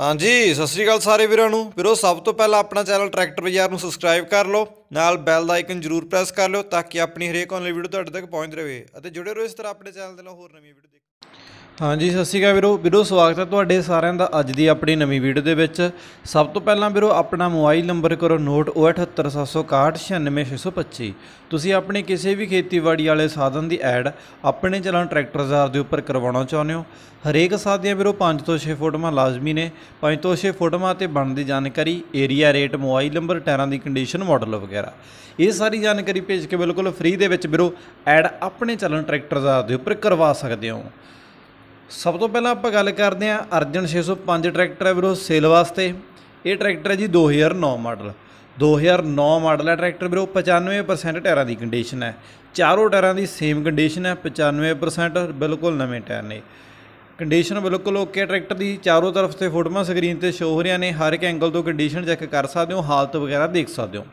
ਹਾਂਜੀ ਸਤਿ ਸ੍ਰੀ ਅਕਾਲ ਸਾਰੇ ਵੀਰਾਂ ਨੂੰ ਵੀਰੋ ਸਭ ਤੋਂ ਪਹਿਲਾਂ ਆਪਣਾ ਚੈਨਲ ਟਰੈਕਟਰ ਬਾਜ਼ਾਰ ਨੂੰ ਸਬਸਕ੍ਰਾਈਬ ਕਰ ਲਓ ਨਾਲ ਬੈਲ ਦਾ ਆਈਕਨ ਜ਼ਰੂਰ ਪ੍ਰੈਸ ਕਰ ਲਿਓ ਤਾਂ ਕਿ ਆਪਣੀ ਹਰੇਕ ਆਨਲਾਈਨ ਵੀਡੀਓ ਤੁਹਾਡੇ ਤੱਕ ਪਹੁੰਚ ਰਹੇ ਅਤੇ ਜੁੜੇ ਰਹੋ ਇਸ ਤਰ੍ਹਾਂ ਆਪਣੇ ਚੈਨਲ ਦੇ ਨਾਲ ਹੋਰ ਨਵੀਆਂ ਵੀਡੀਓ ਦੇਖ ਹਾਂਜੀ ਸਤਿ ਸ਼੍ਰੀ ਅਕਾਲ ਵੀਰੋ ਵੀਰੋ ਸਵਾਗਤ ਹੈ ਤੁਹਾਡੇ ਸਾਰਿਆਂ ਦਾ ਅੱਜ ਦੀ ਆਪਣੀ ਨਵੀਂ ਵੀਡੀਓ ਦੇ ਵਿੱਚ ਸਭ ਤੋਂ ਪਹਿਲਾਂ ਵੀਰੋ ਆਪਣਾ ਮੋਬਾਈਲ ਨੰਬਰ ਕਰੋ ਨੋਟ 07876169625 ਤੁਸੀਂ ਆਪਣੇ ਕਿਸੇ ਵੀ ਖੇਤੀਬਾੜੀ ਵਾਲੇ ਸਾਧਨ ਦੀ ਐਡ ਆਪਣੇ ਚਲਾਨ ਟਰੈਕਟਰ ਜ਼ਾਰ ਦੇ ਉੱਪਰ ਕਰਵਾਉਣਾ ਚਾਹੁੰਦੇ ਹੋ ਹਰੇਕ ਸਾਧ ਦੀਆਂ ਵੀਰੋ 5 ਤੋਂ 6 ਫੋਟੋਆਂ ਲਾਜ਼ਮੀ ਨੇ 5 ਤੋਂ 6 ਫੋਟੋਆਂ ਤੇ ਬਣਦੀ ਜਾਣਕਾਰੀ ਏਰੀਆ ਰੇਟ ਮੋਬਾਈਲ ਨੰਬਰ ਟਾਇਰਾਂ ਦੀ ਕੰਡੀਸ਼ਨ ਮਾਡਲ ਵਗੈਰਾ ਵਗੈਰਾ ਇਹ ਸਾਰੀ ਜਾਣਕਾਰੀ ਭੇਜ ਕੇ ਬਿਲਕੁਲ ਫ੍ਰੀ ਦੇ ਵਿੱਚ ਵੀਰੋ ਐਡ ਆਪਣੇ ਚੱਲਣ ਟਰੈਕਟਰ ਦਾ ਦੇ ਉੱਪਰ ਕਰਵਾ ਸਕਦੇ ਹੋ ਸਭ ਤੋਂ ਪਹਿਲਾਂ ਆਪਾਂ ਗੱਲ ਕਰਦੇ ਹਾਂ ਅਰਜਨ 605 ਟਰੈਕਟਰ ਹੈ ਵੀਰੋ ਸੇਲ ਵਾਸਤੇ ਇਹ ਟਰੈਕਟਰ ਹੈ ਜੀ 2009 ਮਾਡਲ 2009 ਮਾਡਲ ਹੈ ਟਰੈਕਟਰ ਵੀਰੋ 95% ਟਾਇਰਾਂ ਦੀ ਕੰਡੀਸ਼ਨ ਹੈ ਚਾਰੋਂ ਟਾਇਰਾਂ ਦੀ ਸੇਮ ਕੰਡੀਸ਼ਨ ਹੈ 95% ਬਿਲਕੁਲ ਨਵੇਂ ਟਾਇਰ ਨੇ ਕੰਡੀਸ਼ਨ ਬਿਲਕੁਲ ਓਕੇ ਟਰੈਕਟਰ ਦੀ ਚਾਰੋਂ ਤਰਫ ਤੇ ਫੋਟੋਆਂ ਸਕਰੀਨ ਤੇ ਸ਼ੋ ਹੋ ਰਹੀਆਂ ਨੇ ਹਰ ਇੱਕ ਐਂਗਲ ਤੋਂ ਕੰਡੀਸ਼ਨ ਚੈੱਕ ਕਰ ਸਕਦੇ ਹੋ ਹਾਲਤ ਵਗੈਰਾ ਦੇਖ ਸਕਦੇ ਹੋ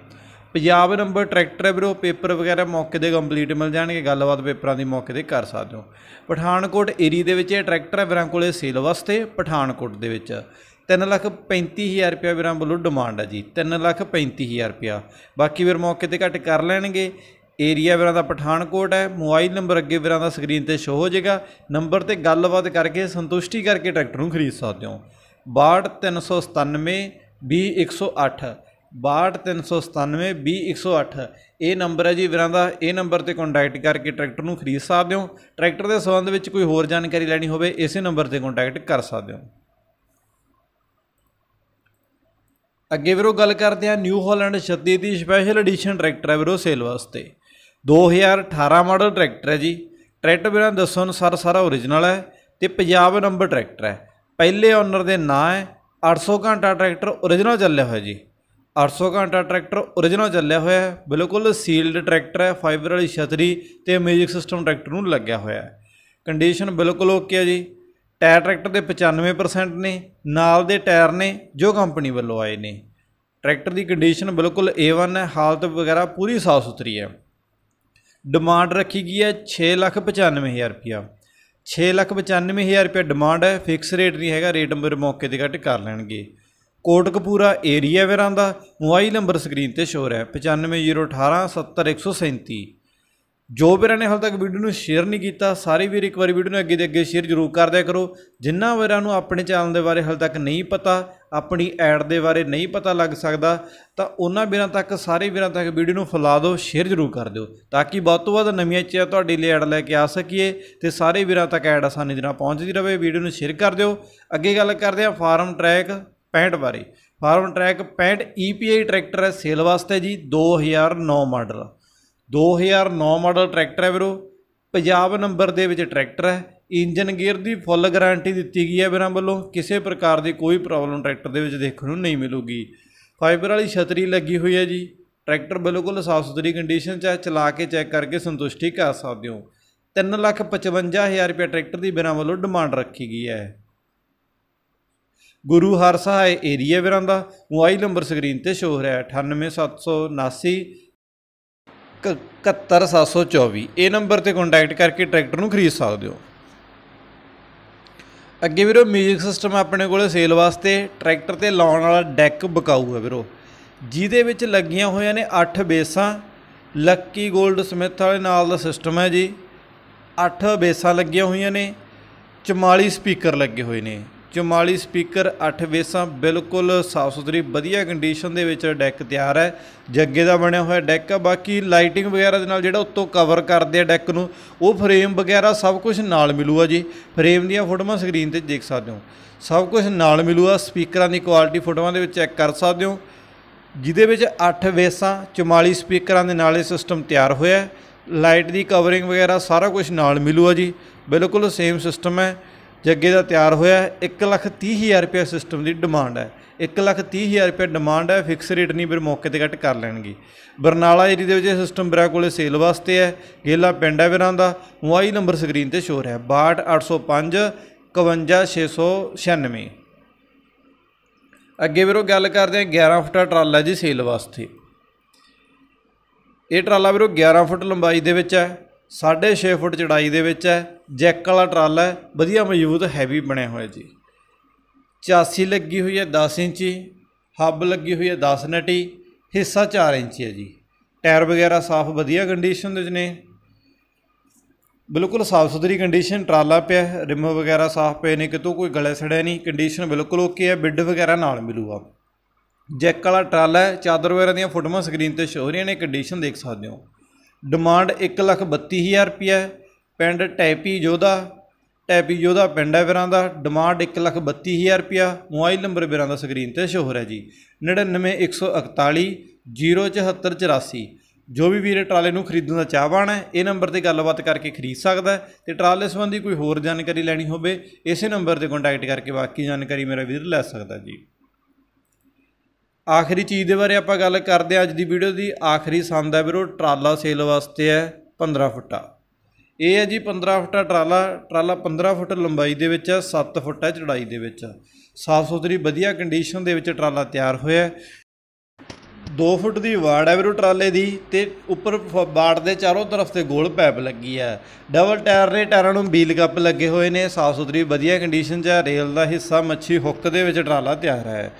ਪੰਜਾਬ ਨੰਬਰ ਟਰੈਕਟਰ ਹੈ ਵੀਰੋ ਪੇਪਰ ਵਗੈਰਾ ਮੌਕੇ ਦੇ ਕੰਪਲੀਟ ਮਿਲ ਜਾਣਗੇ ਗੱਲਬਾਤ ਪੇਪਰਾਂ ਦੀ ਮੌਕੇ ਤੇ ਕਰ ਸਕਦੇ ਹੋ ਪਠਾਨਕੋਟ ਏਰੀ ਦੇ ਵਿੱਚ ਇਹ ਟਰੈਕਟਰ ਹੈ ਵੀਰਾਂ ਕੋਲੇ ਸੇਲ ਵਾਸਤੇ ਪਠਾਨਕੋਟ ਦੇ ਵਿੱਚ 3 ਲੱਖ 35000 ਰੁਪਏ ਵੀਰਾਂ ਵੱਲੋਂ ਡਿਮਾਂਡ ਹੈ ਜੀ 3 ਲੱਖ 35000 ਰੁਪਿਆ ਬਾਕੀ ਵੀਰ ਮੌਕੇ ਤੇ ਘੱਟ ਕਰ ਲੈਣਗੇ ਏਰੀਆ ਵੀਰਾਂ ਦਾ ਪਠਾਨਕੋਟ ਹੈ ਮੋਬਾਈਲ ਨੰਬਰ ਅੱਗੇ ਵੀਰਾਂ ਦਾ ਸਕਰੀਨ ਤੇ ਸ਼ੋ ਹੋ ਜਾਏਗਾ ਨੰਬਰ ਤੇ ਗੱਲਬਾਤ ਕਰਕੇ ਸੰਤੁਸ਼ਟੀ ਕਰਕੇ ਟਰੈਕਟਰ ਨੂੰ ਖਰੀਦ ਸਕਦੇ ਹੋ 62397 b108 6239720108 ਇਹ ਨੰਬਰ ਹੈ ਜੀ ਵੀਰਾਂ ਦਾ ਇਹ ਨੰਬਰ ਤੇ ਕੰਟੈਕਟ ਕਰਕੇ ਟਰੈਕਟਰ ਨੂੰ ਖਰੀਦ ਸਕਦੇ ਹੋ ਟਰੈਕਟਰ ਦੇ ਸੰਬੰਧ ਵਿੱਚ ਕੋਈ ਹੋਰ ਜਾਣਕਾਰੀ ਲੈਣੀ ਹੋਵੇ ਇਸੇ ਨੰਬਰ ਤੇ ਕੰਟੈਕਟ ਕਰ ਸਕਦੇ ਹੋ ਅੱਗੇ ਵੀਰੋ ਗੱਲ ਕਰਦੇ ਆ ਨਿਊ ਹਾਲੈਂਡ 36 ਦੀ ਸਪੈਸ਼ਲ ਐਡੀਸ਼ਨ ਟਰੈਕਟਰ ਹੈ ਵੀਰੋ ਸੇਲ ਵਾਸਤੇ 2018 ਮਾਡਲ ਟਰੈਕਟਰ ਹੈ ਜੀ ਟਰੈਕਟਰ ਵੀਰਾਂ ਦੱਸੋ ਅਨੁਸਾਰ ਸਾਰਾ origignal ਹੈ ਤੇ ਪੰਜਾਬ ਨੰਬਰ ਟਰੈਕਟਰ ਹੈ ਪਹਿਲੇ ਓਨਰ ਦੇ ਨਾਂ ਹੈ 800 ਘੰਟਾ ਟਰੈਕਟਰ origignal ਚੱਲਿਆ ਹੋਇਆ ਜੀ 800 ਘੰਟਾ ਟਰੈਕਟਰ origignal ਚੱਲਿਆ ਹੋਇਆ ਹੈ ਬਿਲਕੁਲ ਸੀਲਡ ਟਰੈਕਟਰ ਹੈ ਫਾਈਬਰ ਵਾਲੀ ਛਤਰੀ ਤੇ ਮਿਊਜ਼ਿਕ ਸਿਸਟਮ ਟਰੈਕਟਰ ਨੂੰ ਲੱਗਿਆ ਹੋਇਆ ਹੈ ਕੰਡੀਸ਼ਨ ਬਿਲਕੁਲ ਓਕੇ ਹੈ ਜੀ ਟਾਇਰ ਟਰੈਕਟਰ ਦੇ 95% ਨੇ ਨਾਲ ਦੇ ਟਾਇਰ ਨੇ ਜੋ ਕੰਪਨੀ ਵੱਲੋਂ ਆਏ ਨੇ ਟਰੈਕਟਰ ਦੀ ਕੰਡੀਸ਼ਨ ਬਿਲਕੁਲ A1 ਹੈ ਹਾਲਤ ਵਗੈਰਾ ਪੂਰੀ ਸਾਫ ਸੁਥਰੀ ਹੈ ਡਿਮਾਂਡ ਰੱਖੀ ਗਈ ਹੈ 695000 ਰੁਪਿਆ 695000 ਰੁਪਿਆ ਡਿਮਾਂਡ ਹੈ ਫਿਕਸ ਰੇਟ ਨਹੀਂ ਹੈਗਾ ਰੇਟ ਮੇਰੇ ਮੌਕੇ ਤੇ ਘੱਟ ਕਰ ਲੈਣਗੇ ਕੋਟਕਪੂਰਾ ਏਰੀਆ ਵੇਰਾਂ ਦਾ ਮੋਬਾਈਲ ਨੰਬਰ ਸਕਰੀਨ ਤੇ ਸ਼ੋਅ ਰਿਹਾ 9501870137 ਜੋ ਵੀਰਾਂ ਨੇ ਹਾਲ ਤੱਕ ਵੀਡੀਓ ਨੂੰ ਸ਼ੇਅਰ ਨਹੀਂ ਕੀਤਾ ਸਾਰੇ ਵੀਰ ਇੱਕ ਵਾਰੀ ਵੀਡੀਓ ਨੂੰ ਅੱਗੇ ਦੇ ਅੱਗੇ ਸ਼ੇਅਰ ਜ਼ਰੂਰ ਕਰ ਦਿਆ ਕਰੋ ਜਿਨ੍ਹਾਂ ਵੀਰਾਂ ਨੂੰ ਆਪਣੇ ਚੈਨਲ ਦੇ ਬਾਰੇ ਹਾਲ ਤੱਕ ਨਹੀਂ ਪਤਾ ਆਪਣੀ ਐਡ ਦੇ ਬਾਰੇ ਨਹੀਂ ਪਤਾ ਲੱਗ ਸਕਦਾ ਤਾਂ ਉਹਨਾਂ ਵੀਰਾਂ ਤੱਕ ਸਾਰੇ ਵੀਰਾਂ ਤੱਕ ਵੀਡੀਓ ਨੂੰ ਫੈਲਾ ਦਿਓ ਸ਼ੇਅਰ ਜ਼ਰੂਰ ਕਰ ਦਿਓ ਤਾਂ ਕਿ ਵੱਧ ਤੋਂ ਵੱਧ ਨਵੀਆਂ ਚੀਜ਼ਾਂ ਤੁਹਾਡੇ ਲਈ ਐਡ ਲੈ ਕੇ ਆ ਸਕੀਏ ਤੇ ਸਾਰੇ ਵੀਰਾਂ ਤੱਕ ਐਡ ਆਸਾਨੀ ਦੇ ਨਾਲ ਪਹੁੰਚਦੀ ਰਹੇ ਵੀਡੀਓ ਨੂੰ ਸ਼ੇਅਰ ਕਰ ਦਿਓ ਅੱਗੇ ਗੱਲ ਕਰਦੇ ਹਾਂ ਫਾਰਮ ਟਰੈਕ 65 ਬਾਰੇ ਫਾਰਮ ਟਰੈਕ 65 ਈਪੀਆਈ ਟਰੈਕਟਰ ਹੈ ਸੇਲ ਵਾਸਤੇ ਜੀ 2009 ਮਾਡਲ 2009 ਮਾਡਲ ਟਰੈਕਟਰ ਹੈ ਵੀਰੋ ਪੰਜਾਬ ਨੰਬਰ ਦੇ ਵਿੱਚ ਟਰੈਕਟਰ ਹੈ ਇੰਜਨ ਗੇਅਰ ਦੀ ਫੁੱਲ ਗਾਰੰਟੀ ਦਿੱਤੀ ਗਈ ਹੈ ਵੀਰਾਂ ਵੱਲੋਂ ਕਿਸੇ ਪ੍ਰਕਾਰ ਦੀ ਕੋਈ ਪ੍ਰੋਬਲਮ ਟਰੈਕਟਰ ਦੇ ਵਿੱਚ ਦੇਖਣ ਨੂੰ ਨਹੀਂ ਮਿਲੂਗੀ ਫਾਈਬਰ ਵਾਲੀ ਛਤਰੀ ਲੱਗੀ ਹੋਈ ਹੈ ਜੀ ਟਰੈਕਟਰ ਬਿਲਕੁਲ ਸਾਫ ਸੁਥਰੀ ਕੰਡੀਸ਼ਨ 'ਚ ਹੈ ਚਲਾ ਕੇ ਚੈੱਕ ਕਰਕੇ ਸੰਤੁਸ਼ਟੀ ਕਰ ਸਕਦੇ ਹੋ 355000 ਰੁਪਏ ਟਰੈਕਟਰ ਦੀ ਬਿਨਾਂ ਵੱਲੋਂ ਡਿਮਾਂਡ ਰੱਖੀ ਗਈ ਹੈ ਗੁਰੂ ਹਰ ਸਹਾਇ ਏਰੀਆ ਵੀਰਾਂ ਦਾ ਮੋਬਾਈਲ ਨੰਬਰ ਸਕਰੀਨ ਤੇ ਸ਼ੋ ਹੋ ਰਿਹਾ 98779 71724 ਇਹ ਨੰਬਰ ਤੇ ਕੰਟੈਕਟ ਕਰਕੇ ਟਰੈਕਟਰ ਨੂੰ ਖਰੀਦ ਸਕਦੇ ਹੋ ਅੱਗੇ ਵੀਰੋ 뮤직 ਸਿਸਟਮ ਆਪਣੇ ਕੋਲੇ ਸੇਲ ਵਾਸਤੇ ਟਰੈਕਟਰ ਤੇ ਲਾਉਣ ਵਾਲਾ ਡੈਕ ਬਕਾਊ ਹੈ ਵੀਰੋ ਜਿਹਦੇ ਵਿੱਚ ਲੱਗੀਆਂ ਹੋਈਆਂ ਨੇ 8 ਬੇਸਾਂ ਲੱਕੀ 골ਡ ਸਮਿਥ ਵਾਲੇ ਨਾਲ ਦਾ ਸਿਸਟਮ ਹੈ ਜੀ 8 ਬੇਸਾਂ ਲੱਗੀਆਂ ਹੋਈਆਂ ਨੇ 44 ਸਪੀਕਰ ਲੱਗੇ ਹੋਏ ਨੇ 44 ਸਪੀਕਰ 8 ਵੇਸਾਂ ਬਿਲਕੁਲ ਸਾਫ ਸੁਥਰੀ ਵਧੀਆ ਕੰਡੀਸ਼ਨ ਦੇ ਵਿੱਚ ਡੈਕ ਤਿਆਰ ਹੈ ਜੱਗੇ ਦਾ ਬਣਿਆ ਹੋਇਆ ਡੈਕ ਆ ਬਾਕੀ ਲਾਈਟਿੰਗ ਵਗੈਰਾ ਦੇ ਨਾਲ ਜਿਹੜਾ ਉੱਤੋਂ ਕਵਰ ਕਰਦੇ ਆ ਡੈਕ ਨੂੰ ਉਹ ਫਰੇਮ ਵਗੈਰਾ ਸਭ ਕੁਝ ਨਾਲ ਮਿਲੂਗਾ ਜੀ ਫਰੇਮ ਦੀਆਂ ਫੋਟੋਆਂ ਸਕਰੀਨ ਤੇ ਦੇਖ ਸਕਦੇ ਹੋ ਸਭ ਕੁਝ ਨਾਲ ਮਿਲੂਗਾ ਸਪੀਕਰਾਂ ਦੀ ਕੁਆਲਿਟੀ ਫੋਟੋਆਂ ਦੇ ਵਿੱਚ ਚੈੱਕ ਕਰ ਸਕਦੇ ਹੋ ਜਿਹਦੇ ਵਿੱਚ 8 ਵੇਸਾਂ 44 ਸਪੀਕਰਾਂ ਦੇ ਨਾਲ ਇਹ ਸਿਸਟਮ ਤਿਆਰ ਹੋਇਆ ਲਾਈਟ ਦੀ ਕਵਰਿੰਗ ਵਗੈਰਾ ਸਾਰਾ ਕੁਝ ਨਾਲ ਮਿਲੂਗਾ ਜੀ ਬਿਲਕੁਲ ਸੇਮ ਸਿਸਟਮ ਹੈ ਜੱਗੇ ਦਾ ਤਿਆਰ ਹੋਇਆ 130000 ਰੁਪਏ ਸਿਸਟਮ ਦੀ ਡਿਮਾਂਡ ਹੈ 130000 ਰੁਪਏ ਡਿਮਾਂਡ ਹੈ ਫਿਕਸ ਰੇਟ ਨਹੀਂ ਫਿਰ ਮੌਕੇ ਤੇ ਘੱਟ ਕਰ ਲੈਣਗੇ ਬਰਨਾਲਾ ਏਰੀਆ ਦੇ ਵਿੱਚ ਸਿਸਟਮ ਬਰਾ ਕੋਲੇ ਸੇਲ ਵਾਸਤੇ ਹੈ ਗੇਲਾ ਪਿੰਡ ਹੈ ਵਿਰਾਂ ਦਾ ਮੋਬਾਈਲ ਨੰਬਰ ਸਕਰੀਨ ਤੇ ਸ਼ੋਅ ਰਿਹਾ 62805 51696 ਅੱਗੇ ਵੀਰੋ ਗੱਲ ਕਰਦੇ ਆ 11 ਫੁੱਟ ਟਰਾਲਾ ਜੀ ਸੇਲ ਵਾਸਤੇ ਇਹ ਟਰਾਲਾ ਵੀਰੋ 11 ਫੁੱਟ ਲੰਬਾਈ ਦੇ ਵਿੱਚ ਹੈ 6.5 ਫੁੱਟ ਚੜਾਈ ਦੇ ਵਿੱਚ ਹੈ ਜੈਕ ਵਾਲਾ ਟਰਾਲਾ ਹੈ ਵਧੀਆ ਮਜ਼ਬੂਤ ਹੈਵੀ ਬਣਿਆ ਹੋਇਆ ਜੀ ਚਾਸੀ ਲੱਗੀ ਹੋਈ ਹੈ 10 ਇੰਚੀ ਹੱਬ ਲੱਗੀ ਹੋਈ ਹੈ 10 ਨਟੀ ਹਿੱਸਾ 4 ਇੰਚੀ ਹੈ ਜੀ ਟਾਇਰ ਵਗੈਰਾ ਸਾਫ਼ ਵਧੀਆ ਕੰਡੀਸ਼ਨ ਦੇ ਵਿੱਚ ਨੇ ਬਿਲਕੁਲ ਸਾਫ਼ ਸੁਥਰੀ ਕੰਡੀਸ਼ਨ ਟਰਾਲਾ ਪਿਆ ਰਿਮ ਵਗੈਰਾ ਸਾਫ਼ ਪਏ ਨੇ ਕਿਤੋਂ ਕੋਈ ਗਲੇ ਸੜਿਆ ਨਹੀਂ ਕੰਡੀਸ਼ਨ ਬਿਲਕੁਲ ਓਕੇ ਹੈ ਬਿੱਡ ਵਗੈਰਾ ਨਾਲ ਮਿਲੂਗਾ ਜੈਕ ਵਾਲਾ ਟਰਾਲਾ ਹੈ ਚਾਦਰ ਵਗੈਰਾ ਦੀਆਂ ਫੋਟੋਆਂ ਸਕਰੀਨ ਤੇ ਸ਼ੋ ਹੋ ਰਹੀਆਂ ਨੇ ਕੰਡੀਸ਼ਨ ਦੇਖ ਸਕਦੇ ਹੋ ਡਿਮਾਂਡ 1 ਲੱਖ 32000 ਰੁਪਇਆ ਪਿੰਡ ਟੈਪੀ ਜੋਧਾ ਟੈਪੀ ਜੋਧਾ ਪਿੰਡ ਹੈ ਵੀਰਾਂ ਦਾ ਡਿਮਾਂਡ 1 ਲੱਖ 32000 ਰੁਪਇਆ ਮੋਬਾਈਲ ਨੰਬਰ ਵੀਰਾਂ ਦਾ ਸਕਰੀਨ ਤੇ ਹੋ ਰਿਹਾ ਜੀ 99141 ਜੋ ਵੀ ਵੀਰੇ ਟਰਾਲੇ ਨੂੰ ਖਰੀਦਣ ਦਾ ਚਾਹਵਾਨ ਹੈ ਇਹ ਨੰਬਰ ਤੇ ਗੱਲਬਾਤ ਕਰਕੇ ਖਰੀਦ ਸਕਦਾ ਹੈ ਤੇ ਟਰਾਲੇ ਸੰਬੰਧੀ ਕੋਈ ਹੋਰ ਜਾਣਕਾਰੀ ਲੈਣੀ ਹੋਵੇ ਇਸੇ ਨੰਬਰ ਤੇ ਕੰਟੈਕਟ ਕਰਕੇ ਬਾਕੀ ਜਾਣਕਾਰੀ ਮੇਰਾ ਵੀਰ ਲੈ ਸਕਦਾ ਜੀ ਆਖਰੀ ਚੀਜ਼ ਦੇ ਬਾਰੇ ਆਪਾਂ ਗੱਲ ਕਰਦੇ ਹਾਂ ਅੱਜ ਦੀ ਵੀਡੀਓ ਦੀ ਆਖਰੀ ਸੰਦ ਹੈ ਵੀਰੋ ਟਰਾਲਾ ਸੇਲ ਵਾਸਤੇ ਹੈ 15 ਫੁੱਟਾ ਇਹ ਹੈ ਜੀ 15 ਫੁੱਟਾ ਟਰਾਲਾ ਟਰਾਲਾ 15 ਫੁੱਟ ਲੰਬਾਈ ਦੇ ਵਿੱਚ ਹੈ 7 ਫੁੱਟ ਹੈ ਚੜਾਈ ਦੇ ਵਿੱਚ ਸਾਫ ਸੁਥਰੀ ਵਧੀਆ ਕੰਡੀਸ਼ਨ ਦੇ ਵਿੱਚ ਟਰਾਲਾ ਤਿਆਰ ਹੋਇਆ 2 ਫੁੱਟ ਦੀ ਵਾੜ ਹੈ ਵੀਰੋ ਟਰਾਲੇ ਦੀ ਤੇ ਉੱਪਰ ਬਾੜ ਦੇ ਚਾਰੋਂ ਤਰਫ ਤੇ ਗੋਲ ਪੈਪ ਲੱਗੀ ਹੈ ਡਬਲ ਟਾਇਰ ਦੇ ਟਾਇਰਾਂ ਨੂੰ ਬੀਲ ਕੱਪ ਲੱਗੇ ਹੋਏ ਨੇ ਸਾਫ ਸੁਥਰੀ ਵਧੀਆ ਕੰਡੀਸ਼ਨ 'ਚ ਹੈ ਰੇਲ ਦਾ ਹਿੱਸਾ ਮੱਛੀ ਹੁੱਕ ਦੇ ਵਿੱਚ ਟਰਾਲਾ ਤਿਆਰ ਹੈ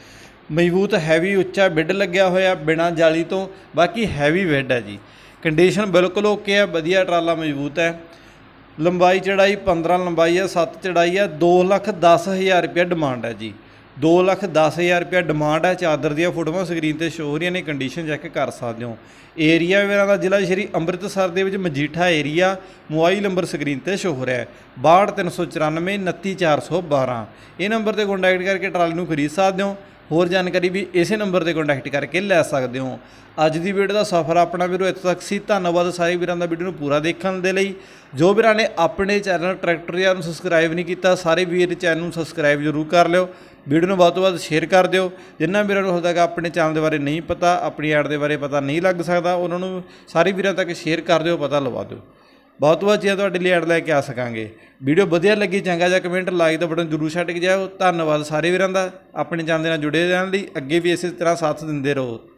ਮਜ਼ਬੂਤ ਹੈਵੀ ਉੱਚਾ ਬਿੱਡ ਲੱਗਿਆ ਹੋਇਆ ਬਿਨਾ ਜਾਲੀ ਤੋਂ ਬਾਕੀ ਹੈਵੀ ਬਿੱਡ ਹੈ ਜੀ ਕੰਡੀਸ਼ਨ ਬਿਲਕੁਲ ਓਕੇ ਹੈ ਵਧੀਆ ਟਰਾਲਾ ਮਜ਼ਬੂਤ ਹੈ ਲੰਬਾਈ ਚੜਾਈ 15 ਲੰਬਾਈ ਹੈ 7 ਚੜਾਈ ਹੈ 2 ਲੱਖ 10 ਹਜ਼ਾਰ ਰੁਪਏ ਡਿਮਾਂਡ ਹੈ ਜੀ 2 ਲੱਖ 10 ਹਜ਼ਾਰ ਰੁਪਏ ਡਿਮਾਂਡ ਹੈ ਚਾਦਰ ਦੀਆਂ ਫੋਟੋਆਂ ਸਕਰੀਨ ਤੇ ਸ਼ੋ ਹੋ ਰਹੀਆਂ ਨੇ ਕੰਡੀਸ਼ਨ ਚੈੱਕ ਕਰ ਸਕਦੇ ਹੋ ਏਰੀਆ ਵੇਰਾ ਦਾ ਜ਼ਿਲ੍ਹਾ ਸ਼੍ਰੀ ਅੰਮ੍ਰਿਤਸਰ ਦੇ ਵਿੱਚ Majitha area mobile number screen ਤੇ ਸ਼ੋ ਹੋ ਰਿਹਾ ਹੈ 62394 29412 ਇਹ ਨੰਬਰ ਤੇ ਕੰਟੈਕਟ ਕਰਕੇ ਟਰਾਲੀ ਨੂੰ ਖਰੀਦ ਸਕਦੇ ਹੋ ਹੋਰ ਜਾਣਕਾਰੀ ਵੀ ਇਸੇ ਨੰਬਰ ਤੇ ਕੰਟੈਕਟ ਕਰਕੇ ਲੈ ਸਕਦੇ ਹੋ ਅੱਜ ਦੀ ਵੀਡੀਓ ਦਾ ਸਫ਼ਰ ਆਪਣਾ ਵੀਰੋ ਇੱਥੇ ਤੱਕ ਸੀ ਧੰਨਵਾਦ ਸਾਰੇ ਵੀਰਾਂ ਦਾ ਵੀਡੀਓ ਨੂੰ ਪੂਰਾ ਦੇਖਣ ਦੇ ਲਈ ਜੋ ਵੀਰਾਂ ਨੇ ਆਪਣੇ ਚੈਨਲ ਟਰੈਕਟਰ ਯਾਰ ਨੂੰ ਸਬਸਕ੍ਰਾਈਬ ਨਹੀਂ ਕੀਤਾ ਸਾਰੇ ਵੀਰ ਚੈਨਲ ਨੂੰ ਸਬਸਕ੍ਰਾਈਬ ਜ਼ਰੂਰ ਕਰ ਲਿਓ ਵੀਡੀਓ ਨੂੰ ਵੱਧ ਤੋਂ ਵੱਧ ਸ਼ੇਅਰ ਕਰ ਦਿਓ ਜਿੰਨਾ ਵੀਰਾਂ ਨੂੰ ਹੁੰਦਾ ਕਿ ਆਪਣੇ ਚੈਨਲ ਦੇ ਬਾਰੇ ਨਹੀਂ ਪਤਾ ਆਪਣੀ ਐਡ ਦੇ ਬਾਰੇ ਪਤਾ ਨਹੀਂ ਲੱਗ ਸਕਦਾ ਉਹਨਾਂ ਨੂੰ ਸਾਰੇ ਵੀਰਾਂ ਤੱਕ ਸ਼ੇਅਰ ਕਰ ਦਿਓ ਪਤਾ ਲਵਾ ਦਿਓ ਬਹੁਤ ਬਹੁਤ ਜੀ ਤੁਹਾਡੇ ਲਈ ਐਡ ਲੈ ਕੇ ਆ ਸਕਾਂਗੇ ਵੀਡੀਓ ਵਧੀਆ ਲੱਗੀ ਚੰਗਾ ਜਿਹਾ ਕਮੈਂਟ ਲਾਈਕ ਦਾ ਬਟਨ ਜ਼ਰੂਰ ਛੱਡ ਕੇ ਜਾਓ ਧੰਨਵਾਦ ਸਾਰੇ ਵੀਰਾਂ ਦਾ ਆਪਣੇ ਚੈਨਲ ਦੇ ਨਾਲ ਜੁੜੇ ਰਹਿਣ ਲਈ ਅੱਗੇ ਵੀ ਇਸੇ ਤਰ੍ਹਾਂ ਸਾਥ ਦਿੰਦੇ ਰਹੋ